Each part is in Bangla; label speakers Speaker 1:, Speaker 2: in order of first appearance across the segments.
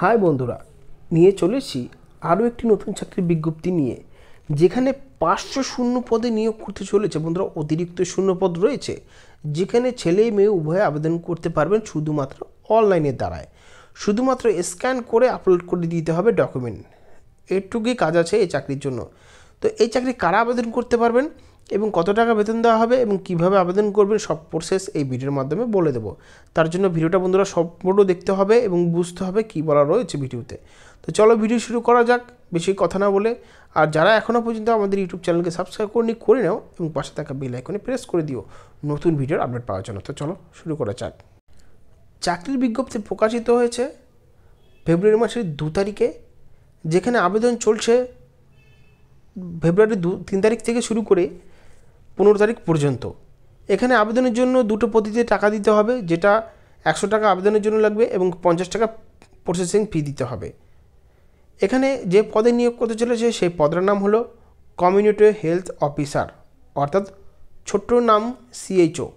Speaker 1: হাই বন্ধুরা নিয়ে চলেছি আরও একটি নতুন চাকরির বিজ্ঞপ্তি নিয়ে যেখানে পাঁচশো শূন্য পদে নিয়োগ করতে চলেছে বন্ধুরা অতিরিক্ত শূন্য পদ রয়েছে যেখানে ছেলে মেয়ে উভয়ে আবেদন করতে পারবেন শুধুমাত্র অনলাইনের দ্বারায় শুধুমাত্র স্ক্যান করে আপলোড করে দিতে হবে ডকুমেন্ট এটুকুই কাজ আছে এই চাকরির জন্য তো এই চাকরি কারা আবেদন করতে পারবেন এবং কত টাকা বেতন দেওয়া হবে এবং কিভাবে আবেদন করবেন সব প্রসেস এই ভিডিওর মাধ্যমে বলে দেবো তার জন্য ভিডিওটা বন্ধুরা সম্পূর্ণ দেখতে হবে এবং বুঝতে হবে কি বলা রয়েছে ভিডিওতে তো চলো ভিডিও শুরু করা যাক বেশি কথা না বলে আর যারা এখনও পর্যন্ত আমাদের ইউটিউব চ্যানেলকে সাবস্ক্রাইব করে নি করে নাও এবং পাশে থাকা বেল আইকনে প্রেস করে দিও নতুন ভিডিওর আপডেট পাওয়ার জন্য তো চলো শুরু করা যাক চাকরির বিজ্ঞপ্তি প্রকাশিত হয়েছে ফেব্রুয়ারি মাসের দু তারিখে যেখানে আবেদন চলছে ফেব্রুয়ারির দু তিন তারিখ থেকে শুরু করে পনেরো তারিখ পর্যন্ত এখানে আবেদনের জন্য দুটো পদ্ধতিতে টাকা দিতে হবে যেটা একশো টাকা আবেদনের জন্য লাগবে এবং পঞ্চাশ টাকা প্রসেসিং ফি দিতে হবে এখানে যে পদে নিয়োগ করতে চলেছে সেই পদের নাম হলো কমিউনিটি হেলথ অফিসার অর্থাৎ ছোট্ট নাম সিএইচও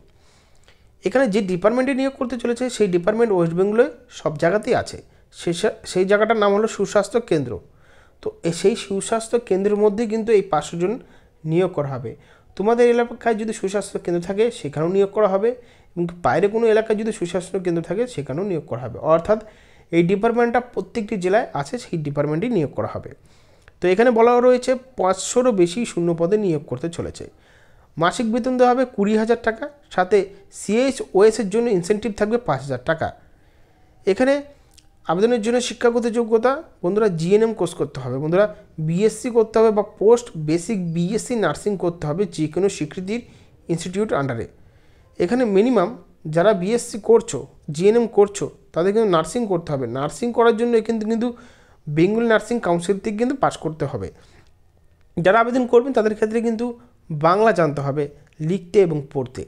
Speaker 1: এখানে যে ডিপার্টমেন্টে নিয়োগ করতে চলেছে সেই ডিপার্টমেন্ট ওয়েস্ট বেঙ্গলে সব জায়গাতেই আছে সে সেই জায়গাটার নাম হলো সুস্বাস্থ্য কেন্দ্র তো সেই সুস্বাস্থ্য কেন্দ্রের মধ্যেই কিন্তু এই পাঁচশো জন নিয়োগ করা হবে তোমাদের এলাকায় যদি সুস্বাস্থ্য কেন্দ্র থাকে সেখানেও নিয়োগ করা হবে এবং বাইরে কোনো এলাকায় যদি সুস্বাস্থ্য কেন্দ্র থাকে সেখানেও নিয়োগ করা হবে অর্থাৎ এই ডিপার্টমেন্টটা প্রত্যেকটি জেলায় আছে সেই ডিপার্টমেন্টই নিয়োগ করা হবে তো এখানে বলা রয়েছে পাঁচশোরও বেশি শূন্য পদে নিয়োগ করতে চলেছে মাসিক বেতন দেওয়া হবে কুড়ি হাজার টাকা সাথে সিএইচ ওএসের জন্য ইনসেন্টিভ থাকবে পাঁচ হাজার টাকা এখানে আবেদনের জন্য শিক্ষাগত যোগ্যতা বন্ধুরা জিএনএম কোর্স করতে হবে বন্ধুরা বিএসসি করতে হবে বা পোস্ট বেসিক বিএসসি নার্সিং করতে হবে যে কোনো স্বীকৃতির ইনস্টিটিউট আন্ডারে এখানে মিনিমাম যারা বিএসসি করছো জিএনএম করছো তাদের কিন্তু নার্সিং করতে হবে নার্সিং করার জন্য কিন্তু কিন্তু বেঙ্গল নার্সিং কাউন্সিল থেকে কিন্তু পাস করতে হবে যারা আবেদন করবেন তাদের ক্ষেত্রে কিন্তু বাংলা জানতে হবে লিখতে এবং পড়তে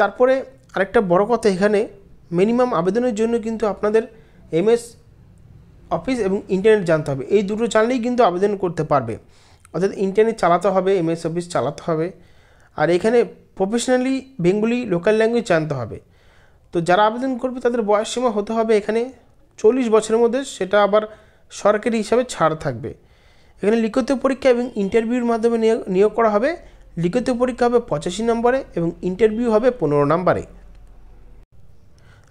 Speaker 1: তারপরে আরেকটা বড় কথা এখানে মিনিমাম আবেদনের জন্য কিন্তু আপনাদের এমএস অফিস এবং ইন্টারনেট জানতে হবে এই দুটো জানলেই কিন্তু আবেদন করতে পারবে অর্থাৎ ইন্টারনেট চালাতে হবে এমএস অফিস চালাতে হবে আর এখানে প্রফেশনালি বেঙ্গলি লোকাল ল্যাঙ্গুয়েজ জানতে হবে তো যারা আবেদন করবে তাদের বয়স সীমা হতে হবে এখানে চল্লিশ বছরের মধ্যে সেটা আবার সরকারি হিসাবে ছাড় থাকবে এখানে লিখিত পরীক্ষা এবং ইন্টারভিউর মাধ্যমে নিয়োগ করা হবে লিখিত পরীক্ষা হবে পঁচাশি নম্বরে এবং ইন্টারভিউ হবে পনেরো নম্বরে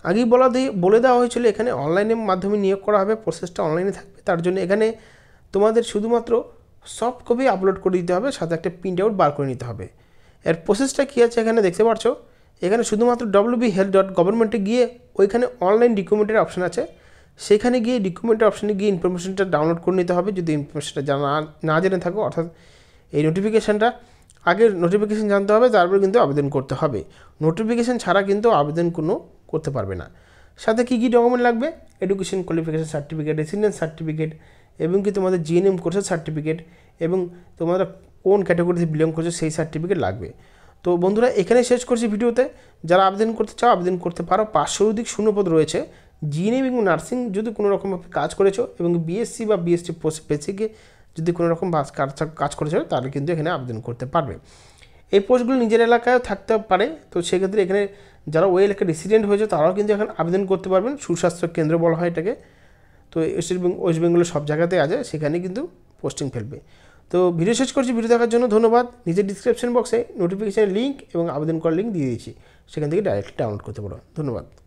Speaker 1: আগেই বলা দিয়ে বলে দেওয়া হয়েছিল এখানে অনলাইনের মাধ্যমে নিয়োগ করা হবে প্রসেসটা অনলাইনে থাকবে তার জন্য এখানে তোমাদের শুধুমাত্র সফট কপি আপলোড করে দিতে হবে সাথে একটা প্রিন্ট আউট বার করে নিতে হবে এর প্রসেসটা কী আছে এখানে দেখতে পাচ্ছ এখানে শুধুমাত্র বি হেলথ ডট গভর্নমেন্টে গিয়ে ওইখানে অনলাইন ডকুমেন্টের অপশান আছে সেখানে গিয়ে ডকুমেন্টের অপশানে গিয়ে ইনফরমেশনটা ডাউনলোড করে নিতে হবে যদি ইনফরমেশনটা জানা না জেনে থাকো অর্থাৎ এই নোটিফিকেশানটা আগে নোটিফিকেশান জানতে হবে তারপর কিন্তু আবেদন করতে হবে নোটিফিকেশান ছাড়া কিন্তু আবেদন কোনো করতে পারবে না সাথে কী কী ডকুমেন্ট লাগবে education qualification certificate residence certificate এবং কি তোমাদের জিএনএম কোর্সের সার্টিফিকেট এবং তোমাদের কোন ক্যাটাগরিতে বিলং করছে সেই সার্টিফিকেট লাগবে তো বন্ধুরা এখানে শেষ করছি ভিডিওতে যারা আবেদন করতে চাও আবেদন করতে পারো পাঁচশোর অধিক শূন্যপদ রয়েছে জিএনএম এবং নার্সিং যদি কোনো রকমভাবে কাজ করেছো এবং বিএসসি বা বিএসসি পোস্ট পেসিকে যদি কোনোরকম কাজ করেছো তাহলে কিন্তু এখানে আবেদন করতে পারবে এই পোস্টগুলো নিজের এলাকায় থাকতে পারে তো সেক্ষেত্রে এখানে যারা ওই এলাকায় রেসিডেন্ট হয়েছে তারাও কিন্তু এখন আবেদন করতে পারবেন সুস্বাস্থ্য কেন্দ্র বলা হয় এটাকে তো ওয়েস্ট বেঙ্গলের সব জায়গাতে আছে সেখানে কিন্তু পোস্টিং ফেলবে তো ভিডিও শেষ করছি ভিডিও দেখার জন্য ধন্যবাদ নিজের ডিসক্রিপশন বক্সে নোটিফিকেশানের লিঙ্ক এবং আবেদন করার লিঙ্ক দিয়ে দিয়েছি সেখান থেকে ডাইরেক্ট ডাউনলোড করতে পারো ধন্যবাদ